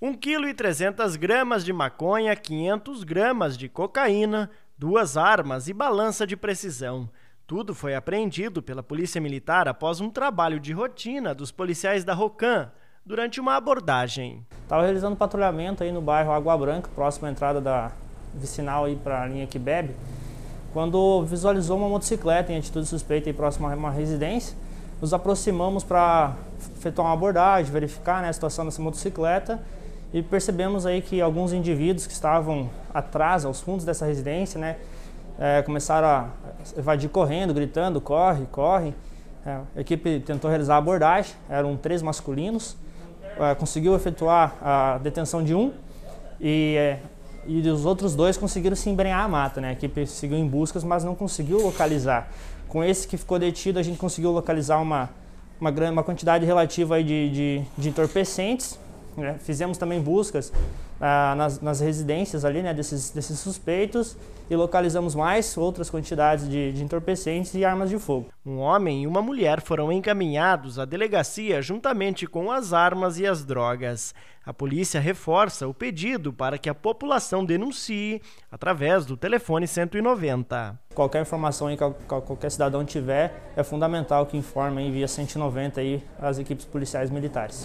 1,3 kg de maconha, 500 gramas de cocaína, duas armas e balança de precisão. Tudo foi apreendido pela Polícia Militar após um trabalho de rotina dos policiais da ROCAN durante uma abordagem. Estava realizando patrulhamento aí no bairro Água Branca, próximo à entrada da vicinal aí para a linha que bebe, quando visualizou uma motocicleta em atitude suspeita e próximo a uma residência. Nos aproximamos para efetuar uma abordagem, verificar né, a situação dessa motocicleta e percebemos aí que alguns indivíduos que estavam atrás, aos fundos dessa residência, né, é, começaram a evadir correndo, gritando, corre, corre. É, a equipe tentou realizar a abordagem, eram três masculinos, é, conseguiu efetuar a detenção de um e, é, e os outros dois conseguiram se embrenhar a mata. Né? A equipe seguiu em buscas, mas não conseguiu localizar. Com esse que ficou detido, a gente conseguiu localizar uma, uma, grande, uma quantidade relativa de, de, de entorpecentes, né? Fizemos também buscas ah, nas, nas, residências ali, né, desses, desses suspeitos e localizamos mais outras quantidades de, de entorpecentes e armas de fogo. Um homem e uma mulher foram encaminhados à delegacia juntamente com as armas e as drogas. A polícia reforça o pedido para que a população denuncie através do telefone 190. Qualquer informação que qualquer cidadão tiver, é fundamental que informe via 190 aí as equipes policiais militares.